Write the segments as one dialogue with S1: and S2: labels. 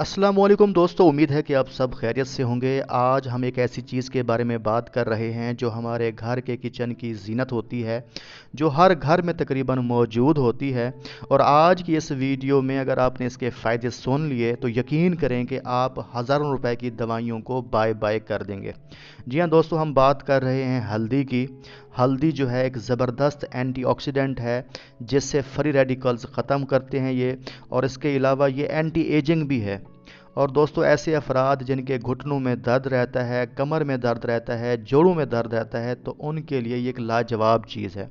S1: असलम दोस्तों उम्मीद है कि आप सब खैरियत से होंगे आज हम एक ऐसी चीज़ के बारे में बात कर रहे हैं जो हमारे घर के किचन की जीनत होती है जो हर घर में तकरीबन मौजूद होती है और आज की इस वीडियो में अगर आपने इसके फ़ायदे सुन लिए तो यकीन करें कि आप हज़ारों रुपए की दवाइयों को बाय बाय कर देंगे जी हाँ दोस्तों हम बात कर रहे हैं हल्दी की हल्दी जो है एक ज़बरदस्त एंटीऑक्सीडेंट है जिससे फ्री रेडिकल्स ख़त्म करते हैं ये और इसके अलावा ये एंटी एजिंग भी है और दोस्तों ऐसे अफराद जिनके घुटनों में दर्द रहता है कमर में दर्द रहता है जोड़ों में दर्द रहता है तो उनके लिए ये एक लाजवाब चीज़ है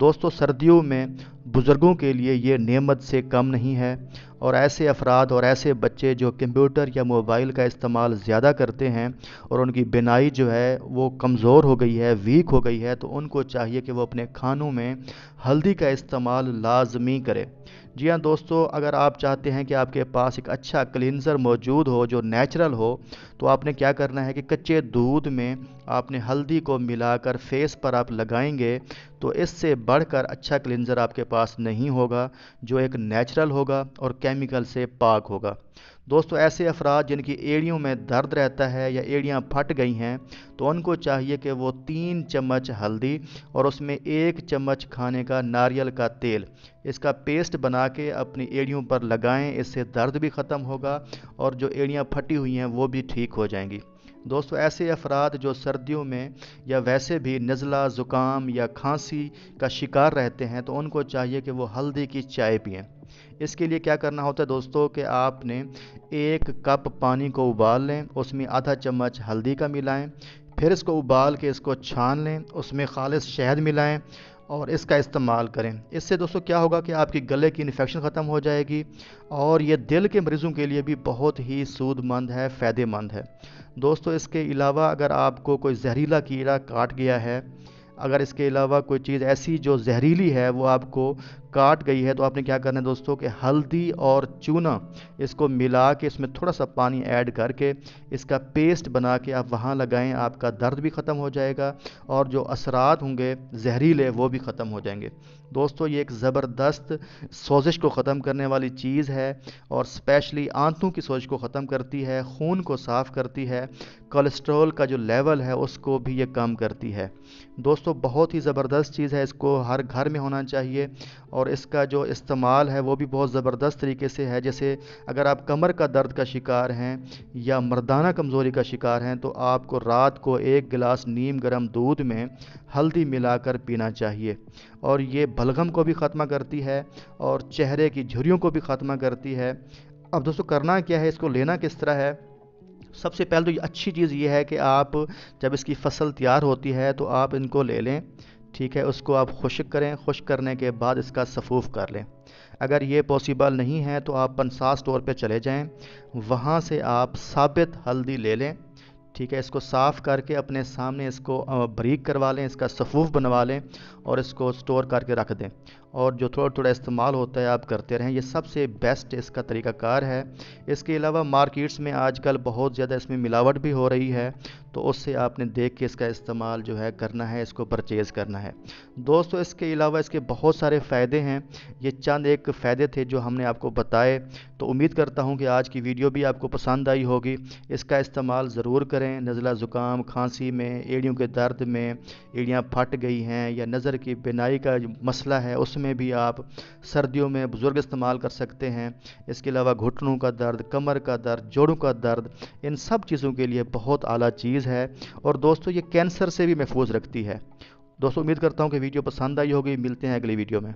S1: दोस्तों सर्दियों में बुज़ुर्गों के लिए ये नेमत से कम नहीं है और ऐसे अफराद और ऐसे बच्चे जो कंप्यूटर या मोबाइल का इस्तेमाल ज़्यादा करते हैं और उनकी बिनाई जो है वो कमज़ोर हो गई है वीक हो गई है तो उनको चाहिए कि वो अपने खानों में हल्दी का इस्तेमाल लाजमी करें जी हाँ दोस्तों अगर आप चाहते हैं कि आपके पास एक अच्छा क्लिनज़र मौजूद हो जो नेचुरल हो तो आपने क्या करना है कि कच्चे दूध में आपने हल्दी को मिलाकर फेस पर आप लगाएंगे तो इससे बढ़कर अच्छा क्लिनज़र आपके पास नहीं होगा जो एक नेचुरल होगा और केमिकल से पाक होगा दोस्तों ऐसे अफराद जिनकी एड़ियों में दर्द रहता है या एड़ियाँ फट गई हैं तो उनको चाहिए कि वो तीन चम्मच हल्दी और उसमें एक चम्मच खाने का नारियल का तेल इसका पेस्ट बना के अपनी एड़ियों पर लगाएं इससे दर्द भी ख़त्म होगा और जो एड़ियाँ फटी हुई हैं वो भी ठीक हो जाएंगी दोस्तों ऐसे अफराद जो सर्दियों में या वैसे भी नज़ला ज़ुकाम या खांसी का शिकार रहते हैं तो उनको चाहिए कि वो हल्दी की चाय पिए इसके लिए क्या करना होता है दोस्तों कि आपने एक कप पानी को उबाल लें उसमें आधा चम्मच हल्दी का मिलाएं फिर इसको उबाल के इसको छान लें उसमें खालिश शहद मिलाएं और इसका इस्तेमाल करें इससे दोस्तों क्या होगा कि आपकी गले की इन्फेक्शन ख़त्म हो जाएगी और ये दिल के मरीज़ों के लिए भी बहुत ही सूदमंद है फ़ायदेमंद है दोस्तों इसके अलावा अगर आपको कोई जहरीला कीड़ा काट गया है अगर इसके अलावा कोई चीज़ ऐसी जो जहरीली है वो आपको काट गई है तो आपने क्या करना है दोस्तों कि हल्दी और चूना इसको मिला के इसमें थोड़ा सा पानी ऐड करके इसका पेस्ट बना के आप वहाँ लगाएं आपका दर्द भी ख़त्म हो जाएगा और जो असरात होंगे जहरीले वो भी ख़त्म हो जाएंगे दोस्तों ये एक ज़बरदस्त सोजिश को ख़त्म करने वाली चीज़ है और स्पेशली आंतों की सोजिश को ख़त्म करती है खून को साफ़ करती है कोलेस्ट्रॉल का जो लेवल है उसको भी ये कम करती है दोस्तों बहुत ही ज़बरदस्त चीज़ है इसको हर घर में होना चाहिए और और इसका जो इस्तेमाल है वो भी बहुत ज़बरदस्त तरीके से है जैसे अगर आप कमर का दर्द का शिकार हैं या मर्दाना कमज़ोरी का शिकार हैं तो आपको रात को एक गिलास नीम गर्म दूध में हल्दी मिलाकर पीना चाहिए और ये बलगम को भी ख़त्म करती है और चेहरे की झुरियों को भी ख़त्म करती है अब दोस्तों करना क्या है इसको लेना किस तरह है सबसे पहले तो अच्छी चीज़ ये है कि आप जब इसकी फसल तैयार होती है तो आप इनको ले लें ठीक है उसको आप खुश्क करें खुश्क करने के बाद इसका सफ़ूफ़ कर लें अगर ये पॉसिबल नहीं है तो आप पंसास स्टोर पे चले जाएं वहाँ से आप साबित हल्दी ले लें ठीक है इसको साफ़ करके अपने सामने इसको बरीक करवा लें इसका सफ़ूफ बनवा लें और इसको स्टोर करके रख दें और जो थोड़ा थोड़ा इस्तेमाल होता है आप करते रहें ये सबसे बेस्ट इसका तरीक़ाकार है इसके अलावा मार्केट्स में आजकल बहुत ज़्यादा इसमें मिलावट भी हो रही है तो उससे आपने देख के इसका इस्तेमाल जो है करना है इसको परचेज़ करना है दोस्तों इसके अलावा इसके बहुत सारे फ़ायदे हैं ये चंद एक फ़ायदे थे जो हमने आपको बताए तो उम्मीद करता हूँ कि आज की वीडियो भी आपको पसंद आई होगी इसका इस्तेमाल ज़रूर करें करें नज़ला ज़ुकाम खांसी में एड़ियों के दर्द में एड़ियाँ फट गई हैं या नज़र की बिनाई का मसला है उसमें भी आप सर्दियों में बुज़ुर्ग इस्तेमाल कर सकते हैं इसके अलावा घुटनों का दर्द कमर का दर्द जोड़ों का दर्द इन सब चीज़ों के लिए बहुत आला चीज़ है और दोस्तों ये कैंसर से भी महफूज रखती है दोस्तों उम्मीद करता हूँ कि वीडियो पसंद आई होगी मिलते हैं अगली वीडियो में